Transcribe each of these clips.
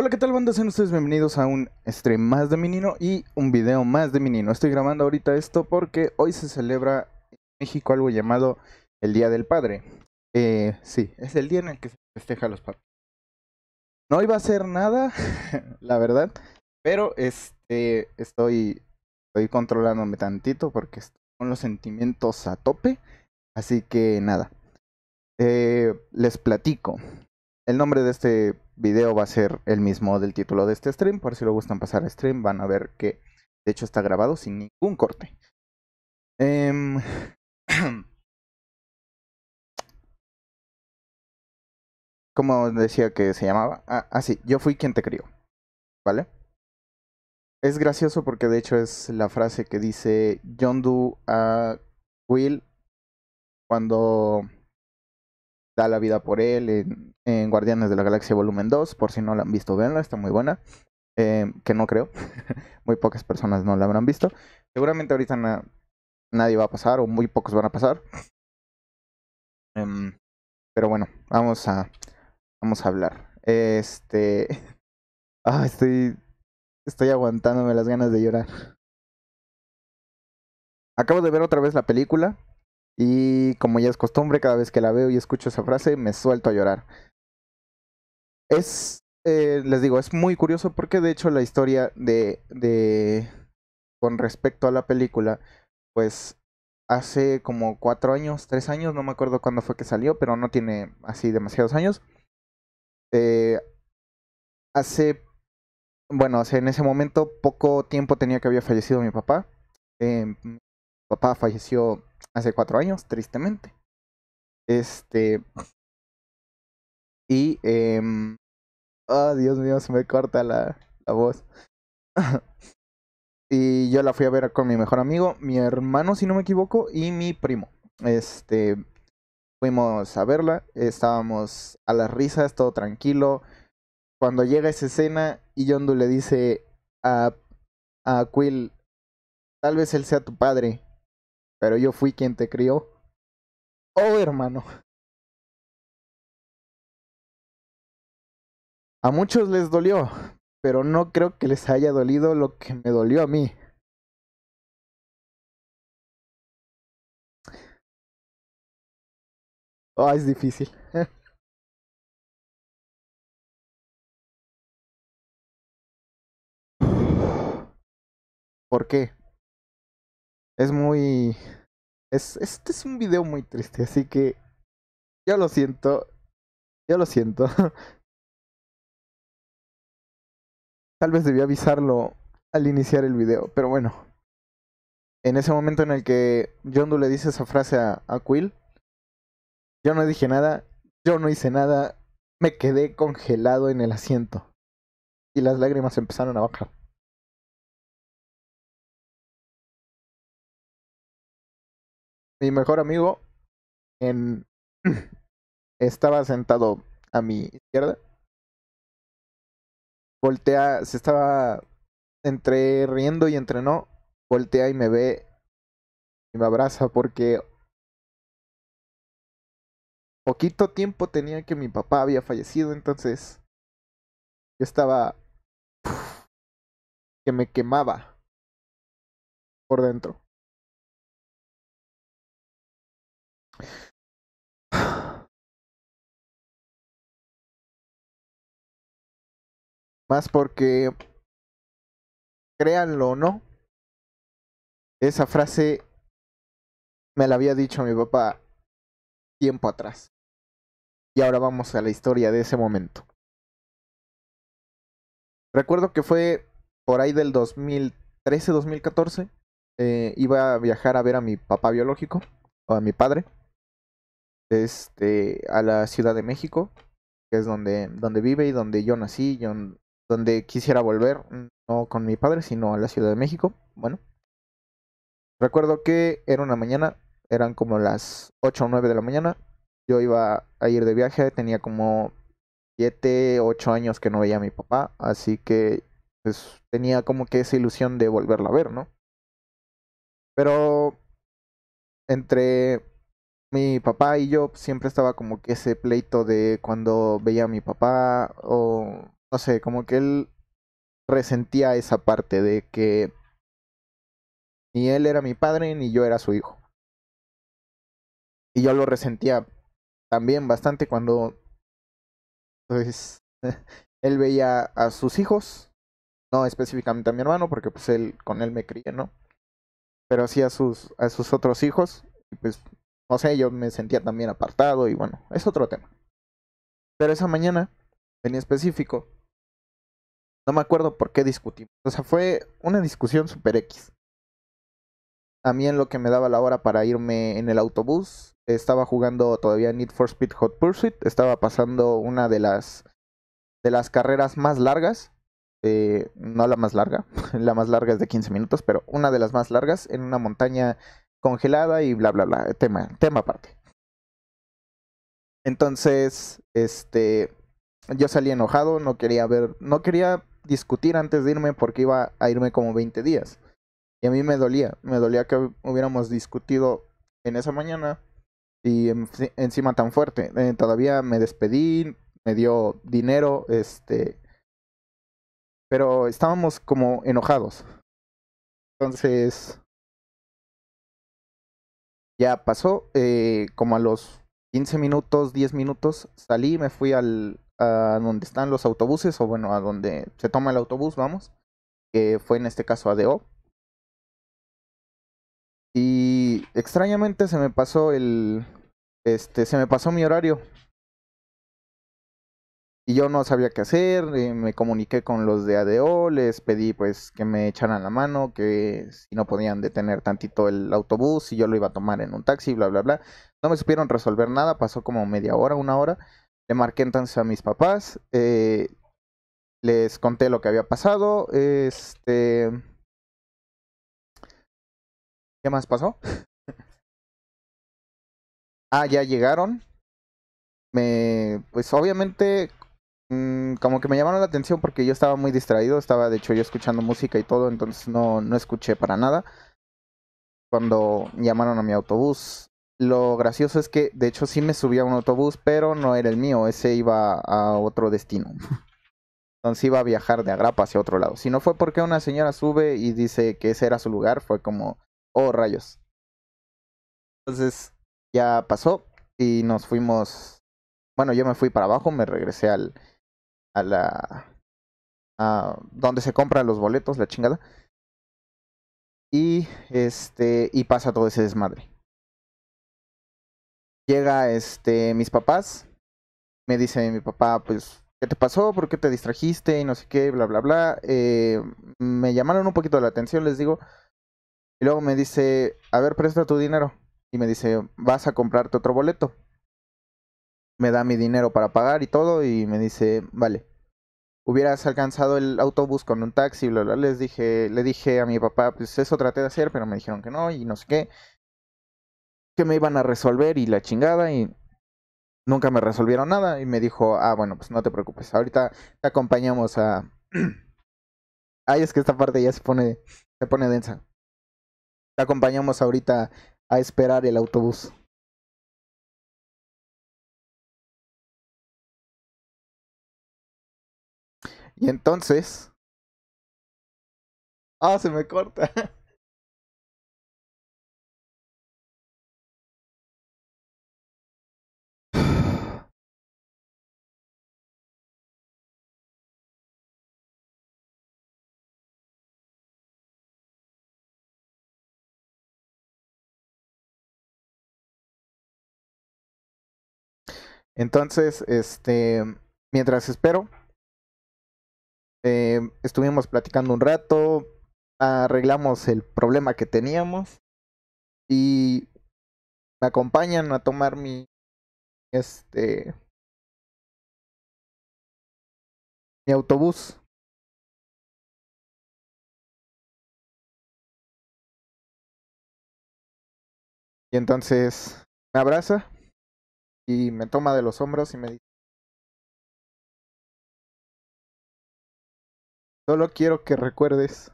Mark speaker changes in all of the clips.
Speaker 1: Hola, ¿qué tal banda? Sean ustedes bienvenidos a un stream más de Minino y un video más de Minino. Estoy grabando ahorita esto porque hoy se celebra en México algo llamado el Día del Padre. Eh, sí, es el día en el que se festeja los padres. No iba a hacer nada, la verdad, pero este, estoy, estoy controlándome tantito porque estoy con los sentimientos a tope. Así que nada, eh, les platico. El nombre de este video va a ser el mismo del título de este stream, por si lo gustan pasar a stream, van a ver que de hecho está grabado sin ningún corte. Em,
Speaker 2: ¿Cómo decía que se llamaba? Ah,
Speaker 1: ah, sí, yo fui quien te crió. ¿Vale? Es gracioso porque de hecho es la frase que dice John Doe a Will cuando da la vida por él en, Guardianes de la Galaxia Volumen 2. Por si no la han visto, véanla, está muy buena. Eh, que no creo, muy pocas personas no la habrán visto. Seguramente ahorita nadie va a pasar o muy pocos van a pasar. Em, pero bueno, vamos a, vamos a hablar. Este. Ah, estoy. Estoy aguantándome las ganas de llorar. Acabo de ver otra vez la película. Y como ya es costumbre, cada vez que la veo y escucho esa frase, me suelto a llorar. Es, eh, les digo, es muy curioso porque de hecho la historia de, de, con respecto a la película, pues hace como cuatro años, tres años, no me acuerdo cuándo fue que salió, pero no tiene así demasiados años. Eh, hace, bueno, hace en ese momento poco tiempo tenía que había fallecido mi papá. Eh, mi papá falleció hace cuatro años, tristemente. Este. Y. Eh, Dios mío, se me corta la, la voz. y yo la fui a ver con mi mejor amigo, mi hermano, si no me equivoco, y mi primo. Este. Fuimos a verla, estábamos a las risas, todo tranquilo. Cuando llega esa escena, y Yondu le dice a, a Quill: Tal vez él sea tu padre pero yo fui quien te crió.
Speaker 2: Oh, hermano. A muchos les dolió, pero no creo que les haya dolido lo que me dolió a mí. Oh, es difícil. ¿Por qué? Es muy... Es, este es un video muy triste, así que... Yo lo siento. Yo lo siento.
Speaker 1: Tal vez debí avisarlo al iniciar el video, pero bueno. En ese momento en el que Yondu le dice esa frase a, a Quill, yo no dije nada, yo no hice nada, me quedé congelado en el asiento. Y las lágrimas empezaron a bajar.
Speaker 2: mi mejor amigo
Speaker 1: en... estaba sentado a mi izquierda. Voltea, se estaba entre riendo y entrenó, Voltea y me ve y me abraza porque poquito tiempo tenía que mi papá había fallecido, entonces
Speaker 2: yo estaba que me quemaba por dentro. Más porque, créanlo o no,
Speaker 1: esa frase me la había dicho mi papá tiempo atrás. Y ahora vamos a la historia de ese momento. Recuerdo que fue por ahí del 2013, 2014. Eh, iba a viajar a ver a mi papá biológico, o a mi padre este, a la Ciudad de México, que es donde, donde vive y donde yo nací, yo, donde quisiera volver, no con mi padre, sino a la Ciudad de México. Bueno, recuerdo que era una mañana, eran como las 8 o 9 de la mañana, yo iba a ir de viaje, tenía como 7, 8 años que no veía a mi papá, así que pues tenía como que esa ilusión de volverla a ver, ¿no? Pero entre mi papá y yo siempre estaba como que ese pleito de cuando veía a mi papá o no sé, como que él resentía esa parte de que ni él era mi padre ni yo era su hijo. Y yo lo resentía también bastante cuando pues él veía a sus hijos, no específicamente a mi hermano porque pues él con él me cría, ¿no? Pero sí a sus a sus otros hijos y pues no sé, yo me sentía también apartado y bueno, es otro tema. Pero esa mañana, en específico, no me acuerdo por qué discutimos. O sea, fue una discusión super X. A mí en lo que me daba la hora para irme en el autobús, estaba jugando todavía Need for Speed Hot Pursuit, estaba pasando una de las de las carreras más largas, no la más larga, la más larga es de 15 minutos, pero una de las más largas en una montaña congelada y bla, bla, bla. Tema, tema aparte. Entonces, este, yo salí enojado, no quería ver, no quería discutir antes de irme porque iba a irme como 20 días. Y a mí me dolía, me dolía que hubiéramos discutido en esa mañana y encima tan fuerte. Eh, todavía me despedí, me dio dinero, este, pero estábamos como enojados. Entonces, ya pasó, eh, como a los 15 minutos, 10 minutos, salí, me fui al, a donde están los autobuses, o bueno, a donde se toma el autobús, vamos, que fue en este caso ADO. Y extrañamente se me pasó el, este, se me pasó mi horario, y yo no sabía qué hacer, me comuniqué con los de ADO, les pedí pues que me echaran la mano, que si no podían detener tantito el autobús, y yo lo iba a tomar en un taxi, bla, bla, bla. No me supieron resolver nada, pasó como media hora, una hora. Le marqué entonces a mis papás, eh, les conté lo que había pasado, este...
Speaker 2: ¿Qué más pasó? ah, ya
Speaker 1: llegaron. Me, pues obviamente Mm, como que me llamaron la atención porque yo estaba muy distraído, estaba de hecho yo escuchando música y todo, entonces no, no escuché para nada cuando llamaron a mi autobús. Lo gracioso es que de hecho sí me subía a un autobús, pero no era el mío, ese iba a otro destino. Entonces iba a viajar de Agrapa hacia otro lado. Si no fue porque una señora sube y dice que ese era su lugar, fue como, oh rayos. Entonces ya pasó y nos fuimos, bueno, yo me fui para abajo, me regresé al, a la... A donde se compran los boletos, la chingada. Y este. Y pasa todo ese desmadre. Llega este. mis papás. Me dice mi papá, pues. ¿Qué te pasó? ¿Por qué te distrajiste? Y no sé qué, bla, bla, bla. Eh, me llamaron un poquito la atención, les digo. Y luego me dice, a ver, presta tu dinero. Y me dice, vas a comprarte otro boleto me da mi dinero para pagar y todo y me dice, vale, hubieras alcanzado el autobús con un taxi, bla, bla, les dije, le dije a mi papá, pues eso traté de hacer, pero me dijeron que no y no sé qué, que me iban a resolver y la chingada y nunca me resolvieron nada y me dijo, ah, bueno, pues no te preocupes, ahorita te acompañamos a... Ay, es que esta parte ya se pone, se pone densa. Te acompañamos ahorita a esperar el autobús.
Speaker 2: Y entonces... Ah, se me corta.
Speaker 1: Entonces, este, mientras espero, eh, estuvimos platicando un rato, arreglamos el problema que teníamos y me acompañan a tomar mi
Speaker 2: este mi autobús. Y entonces me abraza y me toma de los hombros y me dice Solo quiero que recuerdes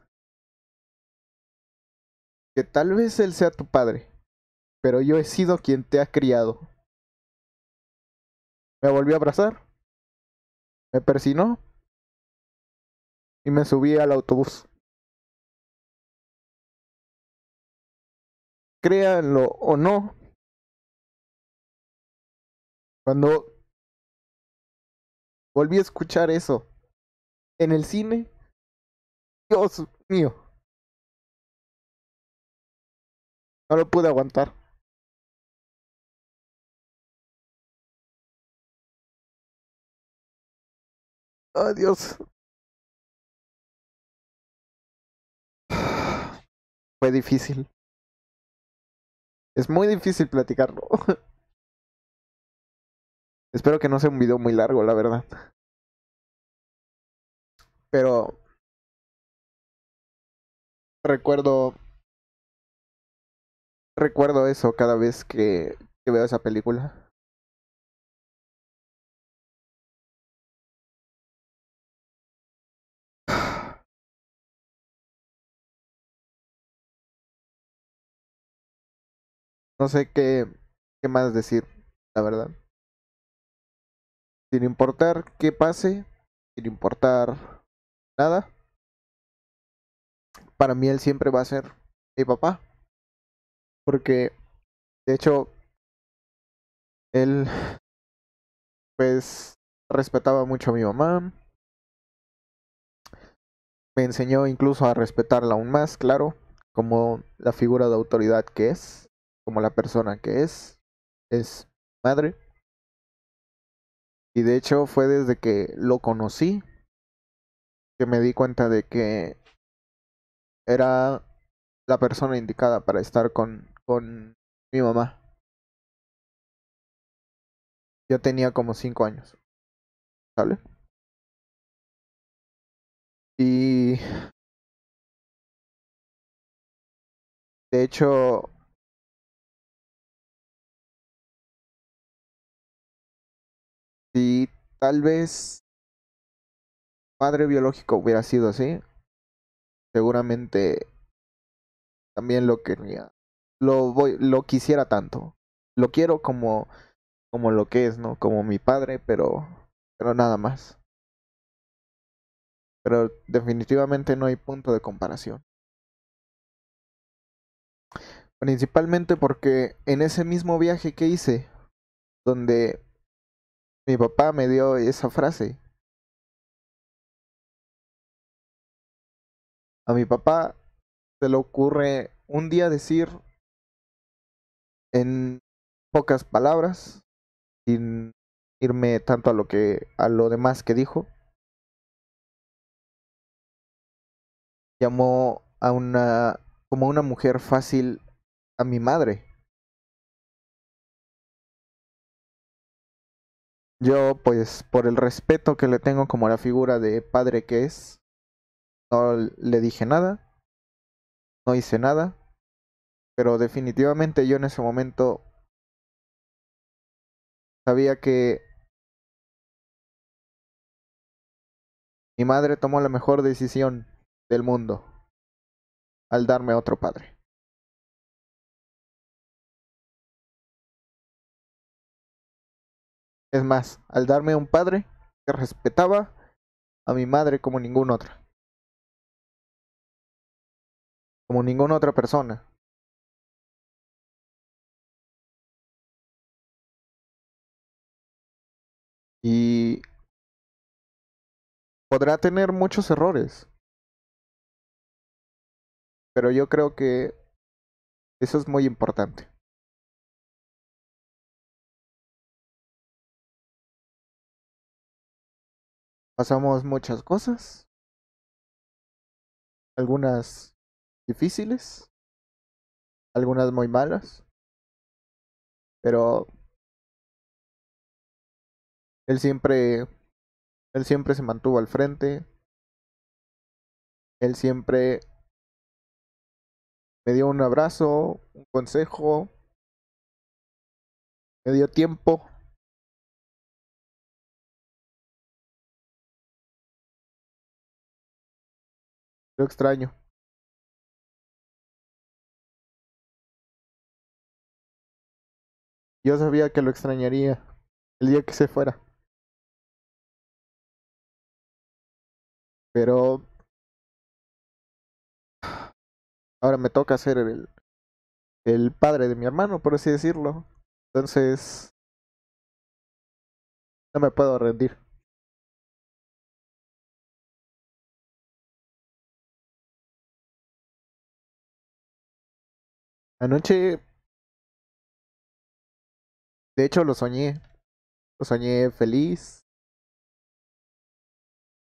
Speaker 2: que tal vez él sea tu padre, pero yo he sido quien te ha criado. Me volvió a abrazar, me persinó y me subí al autobús. Créanlo o no, cuando volví a escuchar eso en el cine, Dios mío. No lo pude aguantar. Adiós. Dios. Fue difícil. Es muy difícil platicarlo. Espero que no sea un video muy largo, la verdad. Pero recuerdo recuerdo eso cada vez que, que veo esa película. No sé qué, qué más decir, la verdad. Sin importar qué pase, sin importar nada para mí él siempre va a ser mi papá. Porque, de hecho,
Speaker 1: él, pues, respetaba mucho a mi mamá. Me enseñó incluso a respetarla aún más, claro, como la figura de autoridad que es, como la persona que es, es madre. Y de hecho fue desde que lo conocí
Speaker 2: que me di cuenta de que era la persona indicada para estar con, con mi mamá. Yo tenía como cinco años. ¿Sale? Y... De hecho... Si tal vez
Speaker 1: padre biológico hubiera sido así, seguramente también lo quería. Lo voy, lo quisiera tanto. Lo quiero como, como lo que es, ¿no? Como mi padre, pero, pero nada más. Pero definitivamente no hay punto de comparación. Principalmente porque en ese mismo viaje que hice, donde mi papá me dio esa frase,
Speaker 2: A mi papá se le ocurre
Speaker 1: un día decir en pocas palabras, sin irme tanto a lo que a lo demás que dijo.
Speaker 2: Llamó a una como una mujer fácil a mi madre.
Speaker 1: Yo, pues, por el respeto que le tengo como la figura de padre que es, no le dije nada, no hice nada, pero definitivamente yo en ese momento
Speaker 2: sabía que mi madre tomó la mejor decisión del mundo al darme otro padre. Es más, al darme un padre que respetaba a mi madre como ningún otro como ninguna otra persona y podrá tener muchos errores. Pero yo creo que eso es muy importante. Pasamos muchas cosas. Algunas difíciles, algunas muy malas, pero él siempre él siempre se mantuvo al frente. Él siempre me dio un abrazo, un consejo. Me dio tiempo. Lo extraño. Yo sabía que lo extrañaría el día que se fuera. Pero ahora me toca ser el, el padre de mi hermano, por así decirlo. Entonces, no me puedo rendir. Anoche de hecho, lo soñé. Lo soñé feliz.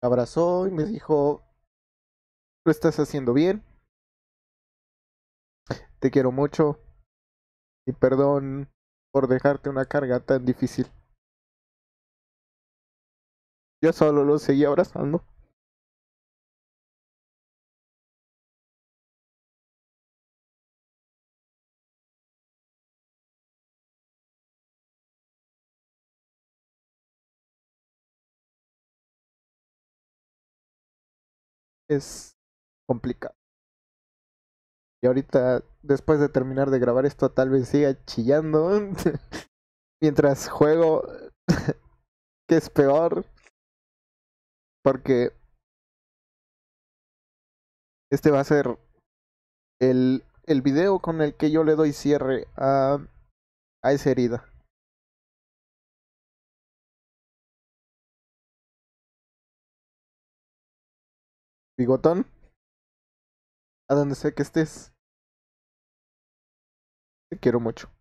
Speaker 2: abrazó y me dijo, lo estás haciendo bien. Te quiero mucho. Y perdón por dejarte una carga tan difícil. Yo solo lo seguí abrazando. es complicado. Y
Speaker 1: ahorita, después de terminar de grabar esto, tal vez siga chillando mientras juego, que es peor. Porque
Speaker 2: este va a ser el, el video con el que yo le doy cierre a, a esa herida. Bigotón. A donde sea que estés. Te quiero mucho.